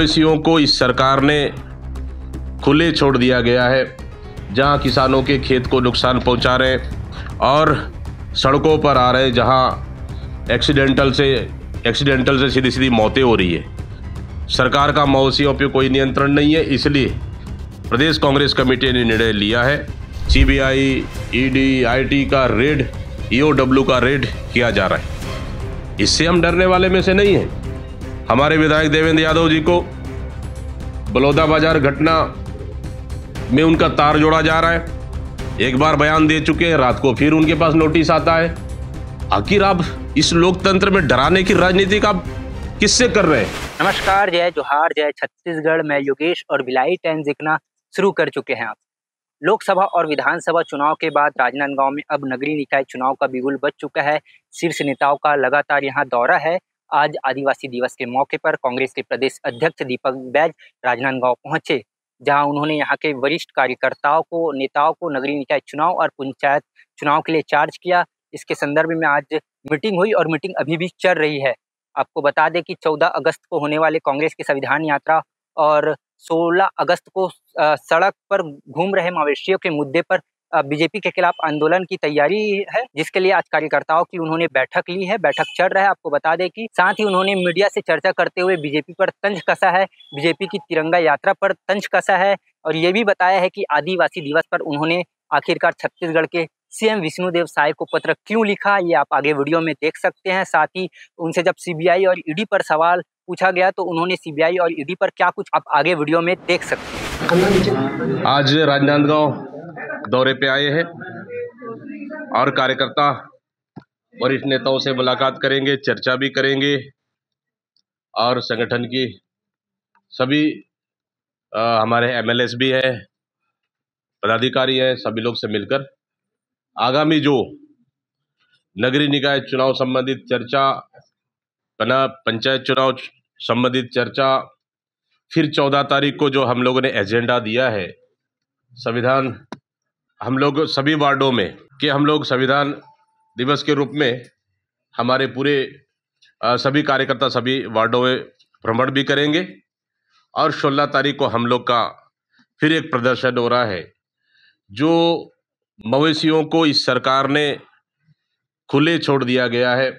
मवेशियों को इस सरकार ने खुले छोड़ दिया गया है जहां किसानों के खेत को नुकसान पहुंचा रहे और सड़कों पर आ रहे जहां एक्सीडेंटल से एक्सीडेंटल से सीधी सीधी मौतें हो रही है सरकार का मवेशियों पर कोई नियंत्रण नहीं है इसलिए प्रदेश कांग्रेस कमेटी ने निर्णय लिया है सीबीआई, ईडी, आईटी का रेड ईओडब्ल्यू का रेड किया जा रहा है इससे हम डरने वाले में से नहीं हैं हमारे विधायक देवेंद्र यादव जी को बलौदा बाजार घटना में उनका तार जोड़ा जा रहा है एक बार बयान दे चुके हैं रात को फिर उनके पास नोटिस आता है आखिर आप इस लोकतंत्र में डराने की राजनीति का किससे कर रहे हैं नमस्कार जय जोहार जय छत्तीसगढ़ में योगेश और भिलाई टैन देखना शुरू कर चुके हैं आप लोकसभा और विधानसभा चुनाव के बाद राजनांदगांव में अब नगरीय निकाय चुनाव का बिगुल बच चुका है शीर्ष नेताओं का लगातार यहां दौरा है आज आदिवासी दिवस के मौके पर कांग्रेस के प्रदेश अध्यक्ष दीपक बैज राजनांदगांव पहुंचे जहां उन्होंने यहां के वरिष्ठ कार्यकर्ताओं को नेताओं को नगरीय निकाय चुनाव और पंचायत चुनाव के लिए चार्ज किया इसके संदर्भ में आज मीटिंग हुई और मीटिंग अभी भी चल रही है आपको बता दें कि 14 अगस्त को होने वाले कांग्रेस की संविधान यात्रा और 16 अगस्त को सड़क पर घूम रहे मवेशियों के मुद्दे पर बीजेपी के खिलाफ आंदोलन की तैयारी है जिसके लिए आज कार्यकर्ताओं की उन्होंने बैठक ली है बैठक चल रहा है आपको बता दें कि साथ ही उन्होंने मीडिया से चर्चा करते हुए बीजेपी पर तंज कसा है बीजेपी की तिरंगा यात्रा पर तंज कसा है और ये भी बताया है कि आदिवासी दिवस पर उन्होंने आखिरकार छत्तीसगढ़ के सीएम विष्णुदेव साय को पत्र क्यों लिखा ये आप आगे वीडियो में देख सकते हैं साथ ही उनसे जब सीबीआई और ईडी पर सवाल पूछा गया तो उन्होंने सीबीआई और ईडी पर क्या कुछ आप आगे वीडियो में देख सकते हैं आज राजनांदगांव दौरे पे आए हैं और कार्यकर्ता वरिष्ठ नेताओं से मुलाकात करेंगे चर्चा भी करेंगे और संगठन की सभी आ, हमारे एमएलएस भी हैं पदाधिकारी हैं सभी लोग से मिलकर आगामी जो नगरीय निकाय चुनाव संबंधित चर्चा बना पंचायत चुनाव संबंधित चर्चा फिर चौदह तारीख को जो हम लोगों ने एजेंडा दिया है संविधान हम लोग सभी वार्डों में कि हम लोग संविधान दिवस के रूप में हमारे पूरे सभी कार्यकर्ता सभी वार्डों में भ्रमण भी करेंगे और सोलह तारीख को हम लोग का फिर एक प्रदर्शन हो रहा है जो मवेशियों को इस सरकार ने खुले छोड़ दिया गया है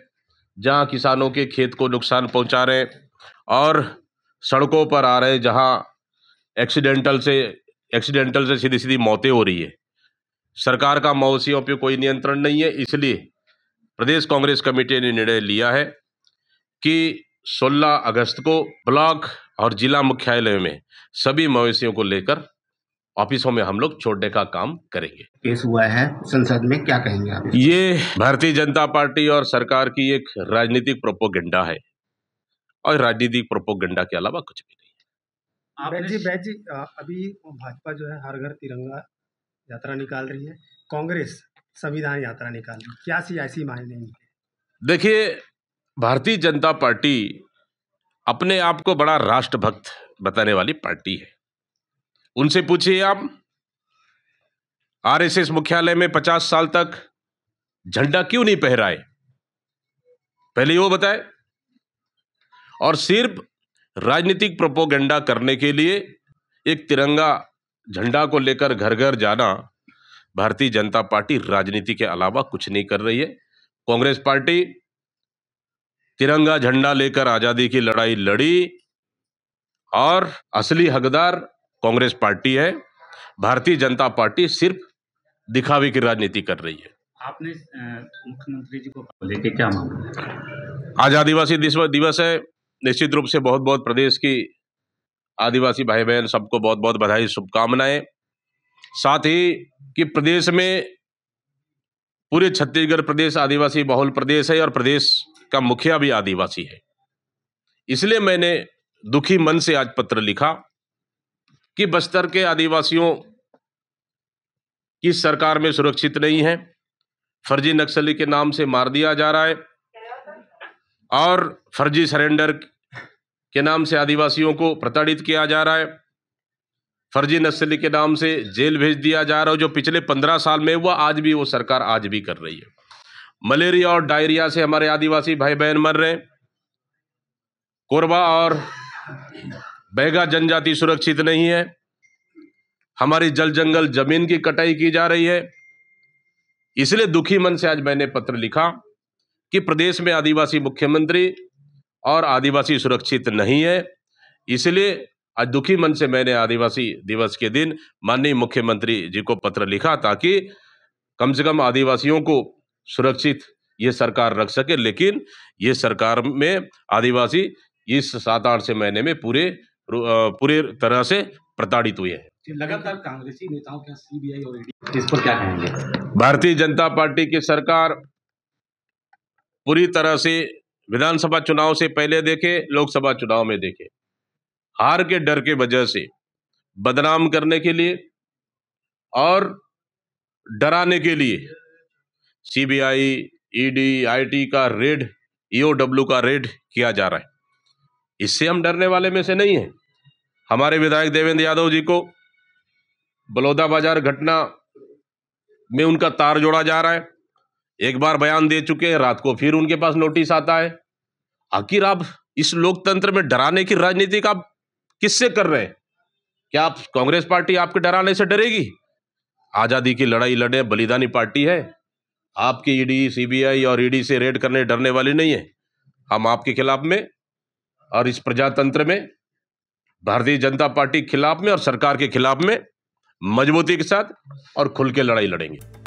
जहां किसानों के खेत को नुकसान पहुंचा रहे और सड़कों पर आ रहे जहां एक्सीडेंटल से एक्सीडेंटल से सीधी सीधी मौतें हो रही है सरकार का मवेशियों पर कोई नियंत्रण नहीं है इसलिए प्रदेश कांग्रेस कमेटी ने निर्णय लिया है कि 16 अगस्त को ब्लॉक और जिला मुख्यालय में सभी मवेशियों को लेकर ऑफिसों में हम लोग छोड़ने का काम करेंगे केस हुआ है संसद में क्या कहेंगे आप ये भारतीय जनता पार्टी और सरकार की एक राजनीतिक प्रोपोगंडा है और राजनीतिक प्रोपोगंडा के अलावा कुछ भी नहीं है जी, जी, अभी भाजपा जो है हर घर तिरंगा यात्रा निकाल रही है कांग्रेस संविधान यात्रा निकाल रही है क्या सियासी मायने देखिए भारतीय जनता पार्टी अपने आप को बड़ा राष्ट्रभक्त बताने वाली पार्टी है उनसे पूछिए आप आरएसएस मुख्यालय में पचास साल तक झंडा क्यों नहीं पहराए पहले वो बताए और सिर्फ राजनीतिक प्रोपोगंडा करने के लिए एक तिरंगा झंडा को लेकर घर घर जाना भारतीय जनता पार्टी राजनीति के अलावा कुछ नहीं कर रही है कांग्रेस पार्टी तिरंगा झंडा लेकर आजादी की लड़ाई लड़ी और असली हकदार कांग्रेस पार्टी है भारतीय जनता पार्टी सिर्फ दिखावे की राजनीति कर रही है आपने मुख्यमंत्री जी को लेके क्या मांगा आज आदिवासी दिवस है निश्चित रूप से बहुत बहुत प्रदेश की आदिवासी भाई बहन सबको बहुत बहुत बधाई शुभकामनाएं साथ ही कि प्रदेश में पूरे छत्तीसगढ़ प्रदेश आदिवासी बहुल प्रदेश है और प्रदेश का मुखिया भी आदिवासी है इसलिए मैंने दुखी मन से आज पत्र लिखा कि बस्तर के आदिवासियों की सरकार में सुरक्षित नहीं है फर्जी नक्सली के नाम से मार दिया जा रहा है और फर्जी सरेंडर के नाम से आदिवासियों को प्रताड़ित किया जा रहा है फर्जी नस्ली के नाम से जेल भेज दिया जा रहा है जो पिछले पंद्रह साल में हुआ आज भी वो सरकार आज भी कर रही है मलेरिया और डायरिया से हमारे आदिवासी भाई बहन मर रहे कोरबा और बैगा जनजाति सुरक्षित नहीं है हमारी जल जंगल जमीन की कटाई की जा रही है इसलिए दुखी मन से आज मैंने पत्र लिखा कि प्रदेश में आदिवासी मुख्यमंत्री और आदिवासी सुरक्षित नहीं है इसलिए आज दुखी मन से मैंने आदिवासी दिवस के दिन माननीय मुख्यमंत्री जी को पत्र लिखा ताकि कम से कम आदिवासियों को सुरक्षित ये सरकार रख सके लेकिन ये सरकार में आदिवासी इस सात आठ से महीने में पूरे पूरे तरह से प्रताड़ित हुए हैं लगातार कांग्रेसी नेताओं का सीबीआई और ईडी इस पर क्या कहेंगे भारतीय जनता पार्टी की सरकार पूरी तरह से विधानसभा चुनाव से पहले देखे लोकसभा चुनाव में देखे हार के डर के वजह से बदनाम करने के लिए और डराने के लिए सीबीआई ईडी आईटी का रेड ईओडब्ल्यू का रेड किया जा रहा है इससे हम डरने वाले में से नहीं है हमारे विधायक देवेंद्र यादव जी को बलौदा बाजार घटना में उनका तार जोड़ा जा रहा है एक बार बयान दे चुके हैं रात को फिर उनके पास नोटिस आता है आखिर आप इस लोकतंत्र में डराने की राजनीति का किससे कर रहे हैं क्या आप कांग्रेस पार्टी आपके डराने से डरेगी आज़ादी की लड़ाई लड़े बलिदानी पार्टी है आपकी ईडी सीबीआई और ईडी से रेड करने डरने वाली नहीं है हम आपके खिलाफ में और इस प्रजातंत्र में भारतीय जनता पार्टी के खिलाफ में और सरकार के खिलाफ में मजबूती के साथ और खुल के लड़ाई लड़ेंगे